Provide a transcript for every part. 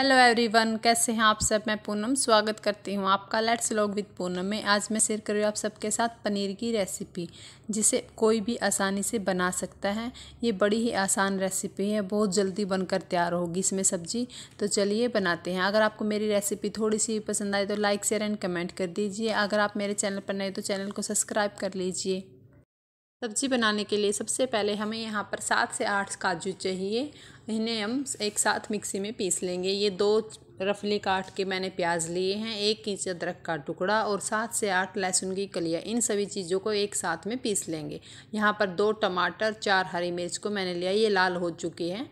hello everyone कैसे हैं आप सब मैं पूनम स्वागत करती हूं आपका लेट्स लॉग विद पूनम में आज मैं शेयर कर रही आप सबके साथ पनीर की रेसिपी जिसे कोई भी आसानी से बना सकता है ये बड़ी ही आसान रेसिपी है बहुत जल्दी बनकर तैयार होगी इसमें सब्जी तो चलिए बनाते हैं अगर आपको मेरी रेसिपी थोड़ी सी पसंद आए तो लाइक शेयर एंड कमेंट कर दीजिए अगर आप मेरे चैनल पर नए तो चैनल को सब्सक्राइब कर लीजिए सब्ज़ी बनाने के लिए सबसे पहले हमें यहाँ पर सात से आठ काजू चाहिए इन्हें हम एक साथ मिक्सी में पीस लेंगे ये दो रफली काट के मैंने प्याज लिए हैं एक इंच अदरक का टुकड़ा और सात से आठ लहसुन की कलियाँ इन सभी चीज़ों को एक साथ में पीस लेंगे यहाँ पर दो टमाटर चार हरी मिर्च को मैंने लिया ये लाल हो चुकी हैं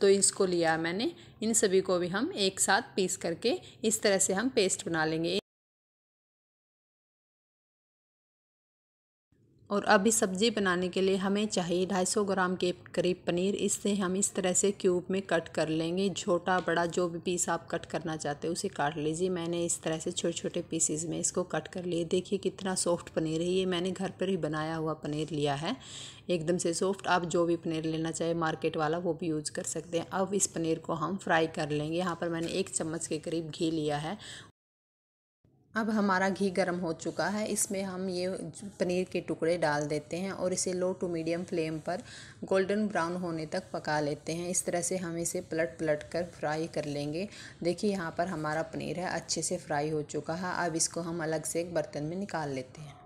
तो इसको लिया मैंने इन सभी को भी हम एक साथ पीस करके इस तरह से हम पेस्ट बना लेंगे और अभी सब्ज़ी बनाने के लिए हमें चाहिए 250 ग्राम के करीब पनीर इससे हम इस तरह से क्यूब में कट कर लेंगे छोटा बड़ा जो भी पीस आप कट करना चाहते हो उसे काट लीजिए मैंने इस तरह से छोटे छोटे पीसीज में इसको कट कर लिए देखिए कितना सॉफ्ट पनीर है ये मैंने घर पर ही बनाया हुआ पनीर लिया है एकदम से सॉफ्ट आप जो भी पनीर लेना चाहे मार्केट वाला वो भी यूज़ कर सकते हैं अब इस पनीर को हम फ्राई कर लेंगे यहाँ पर मैंने एक चम्मच के करीब घी लिया है अब हमारा घी गर्म हो चुका है इसमें हम ये पनीर के टुकड़े डाल देते हैं और इसे लो टू मीडियम फ्लेम पर गोल्डन ब्राउन होने तक पका लेते हैं इस तरह से हम इसे पलट पलट कर फ्राई कर लेंगे देखिए यहाँ पर हमारा पनीर है अच्छे से फ्राई हो चुका है अब इसको हम अलग से एक बर्तन में निकाल लेते हैं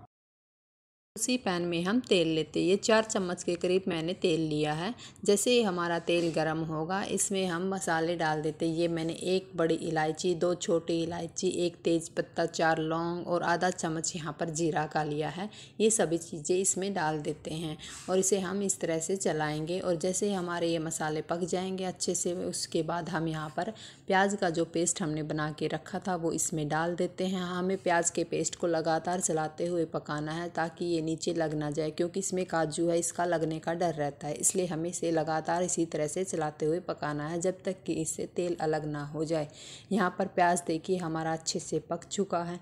उसी पैन में हम तेल लेते ये चार चम्मच के करीब मैंने तेल लिया है जैसे ही हमारा तेल गरम होगा इसमें हम मसाले डाल देते ये मैंने एक बड़ी इलायची दो छोटी इलायची एक तेज पत्ता चार लौंग और आधा चम्मच यहाँ पर जीरा का लिया है ये सभी चीज़ें इसमें डाल देते हैं और इसे हम इस तरह से चलाएँगे और जैसे ही हमारे ये मसाले पक जाएँगे अच्छे से उसके बाद हम यहाँ पर प्याज का जो पेस्ट हमने बना के रखा था वो इसमें डाल देते हैं हमें प्याज के पेस्ट को लगातार चलाते हुए पकाना है ताकि ये नीचे लग ना जाए क्योंकि इसमें काजू है इसका लगने का डर रहता है इसलिए हमें इसे लगातार इसी तरह से चलाते हुए पकाना है जब तक कि इससे तेल अलग ना हो जाए यहाँ पर प्याज देखिए हमारा अच्छे से पक चुका है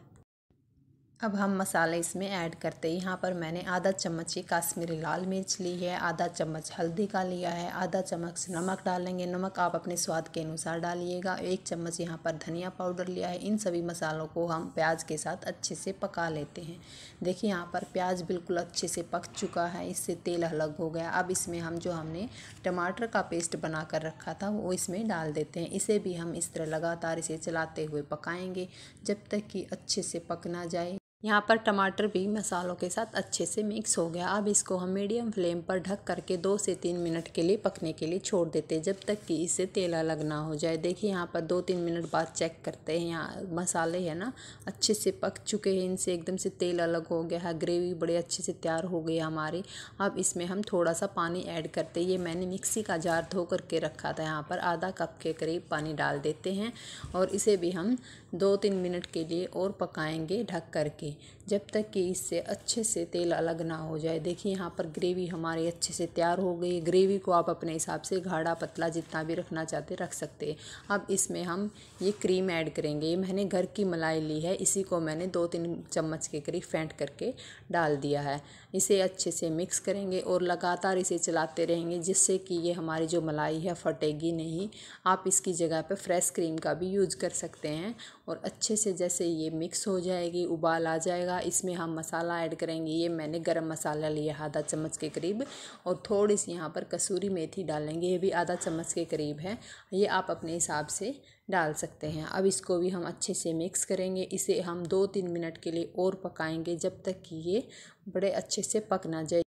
अब हम मसाले इसमें ऐड करते हैं यहाँ पर मैंने आधा चम्मच ही काश्मीरी लाल मिर्च ली है आधा चम्मच हल्दी का लिया है आधा चम्मच नमक डालेंगे नमक आप अपने स्वाद के अनुसार डालिएगा एक चम्मच यहाँ पर धनिया पाउडर लिया है इन सभी मसालों को हम प्याज के साथ अच्छे से पका लेते हैं देखिए यहाँ पर प्याज बिल्कुल अच्छे से पक चुका है इससे तेल अलग हो गया अब इसमें हम जो हमने टमाटर का पेस्ट बना कर रखा था वो इसमें डाल देते हैं इसे भी हम इस तरह लगातार इसे चलाते हुए पकाएँगे जब तक कि अच्छे से पक ना जाए यहाँ पर टमाटर भी मसालों के साथ अच्छे से मिक्स हो गया अब इसको हम मीडियम फ्लेम पर ढक करके दो से तीन मिनट के लिए पकने के लिए छोड़ देते जब तक कि इससे अलग ना हो जाए देखिए यहाँ पर दो तीन मिनट बाद चेक करते हैं यहाँ मसाले है ना अच्छे से पक चुके हैं इनसे एकदम से तेल अलग हो गया है ग्रेवी बड़े अच्छे से तैयार हो गई हमारी अब इसमें हम थोड़ा सा पानी ऐड करते ये मैंने मिक्सी का जार धो करके रखा था यहाँ पर आधा कप के करीब पानी डाल देते हैं और इसे भी हम दो तीन मिनट के लिए और पकाएँगे ढक करके जब तक कि इससे अच्छे से तेल अलग ना हो जाए देखिए यहाँ पर ग्रेवी हमारी अच्छे से तैयार हो गई ग्रेवी को आप अपने हिसाब से गाढ़ा पतला जितना भी रखना चाहते रख सकते हैं अब इसमें हम ये क्रीम ऐड करेंगे ये मैंने घर की मलाई ली है इसी को मैंने दो तीन चम्मच के करीब फेंट करके डाल दिया है इसे अच्छे से मिक्स करेंगे और लगातार इसे चलाते रहेंगे जिससे कि ये हमारी जो मलाई है फटेगी नहीं आप इसकी जगह पर फ्रेश क्रीम का भी यूज़ कर सकते हैं और अच्छे से जैसे ये मिक्स हो जाएगी उबाल आ जाएगा इसमें हम मसाला ऐड करेंगे ये मैंने गरम मसाला लिया आधा चम्मच के करीब और थोड़ी सी यहाँ पर कसूरी मेथी डालेंगे ये भी आधा चम्मच के करीब है ये आप अपने हिसाब से डाल सकते हैं अब इसको भी हम अच्छे से मिक्स करेंगे इसे हम दो तीन मिनट के लिए और पकाएंगे जब तक कि ये बड़े अच्छे से पक ना जाए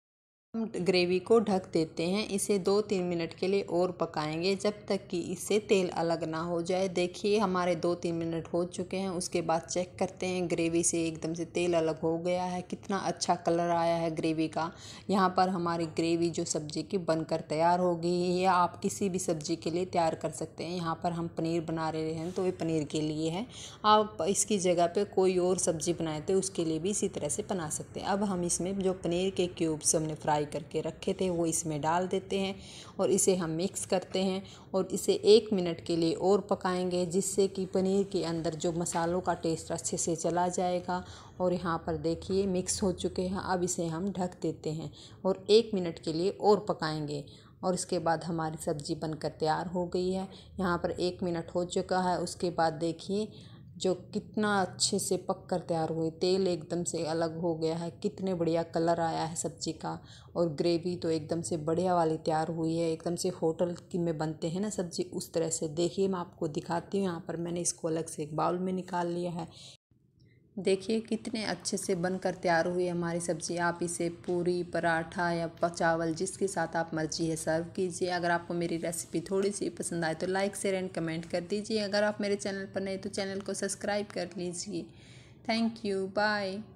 ग्रेवी को ढक देते हैं इसे दो तीन मिनट के लिए और पकाएंगे जब तक कि इससे तेल अलग ना हो जाए देखिए हमारे दो तीन मिनट हो चुके हैं उसके बाद चेक करते हैं ग्रेवी से एकदम से तेल अलग हो गया है कितना अच्छा कलर आया है ग्रेवी का यहाँ पर हमारी ग्रेवी जो सब्ज़ी की बनकर तैयार होगी या आप किसी भी सब्ज़ी के लिए तैयार कर सकते हैं यहाँ पर हम पनीर बना रहे हैं तो ये पनीर के लिए है आप इसकी जगह पर कोई और सब्ज़ी बनाए तो उसके लिए भी इसी तरह से बना सकते हैं अब हम इसमें जो पनीर के क्यूब्स हमने फ्राई फ्राई करके रखे थे वो इसमें डाल देते हैं और इसे हम मिक्स करते हैं और इसे एक मिनट के लिए और पकाएंगे जिससे कि पनीर के अंदर जो मसालों का टेस्ट अच्छे से चला जाएगा और यहाँ पर देखिए मिक्स हो चुके हैं अब इसे हम ढक देते हैं और एक मिनट के लिए और पकाएंगे और इसके बाद हमारी सब्ज़ी बनकर तैयार हो गई है यहाँ पर एक मिनट हो चुका है उसके बाद देखिए जो कितना अच्छे से पक कर तैयार हुए तेल एकदम से अलग हो गया है कितने बढ़िया कलर आया है सब्ज़ी का और ग्रेवी तो एकदम से बढ़िया वाली तैयार हुई है एकदम से होटल की में बनते हैं ना सब्ज़ी उस तरह से देखिए मैं आपको दिखाती हूँ यहाँ पर मैंने इसको अलग से एक बाउल में निकाल लिया है देखिए कितने अच्छे से बनकर तैयार हुई हमारी सब्ज़ी आप इसे पूरी पराठा या चावल जिसके साथ आप मर्जी है सर्व कीजिए अगर आपको मेरी रेसिपी थोड़ी सी पसंद आए तो लाइक शेयर एंड कमेंट कर दीजिए अगर आप मेरे चैनल पर नहीं तो चैनल को सब्सक्राइब कर लीजिए थैंक यू बाय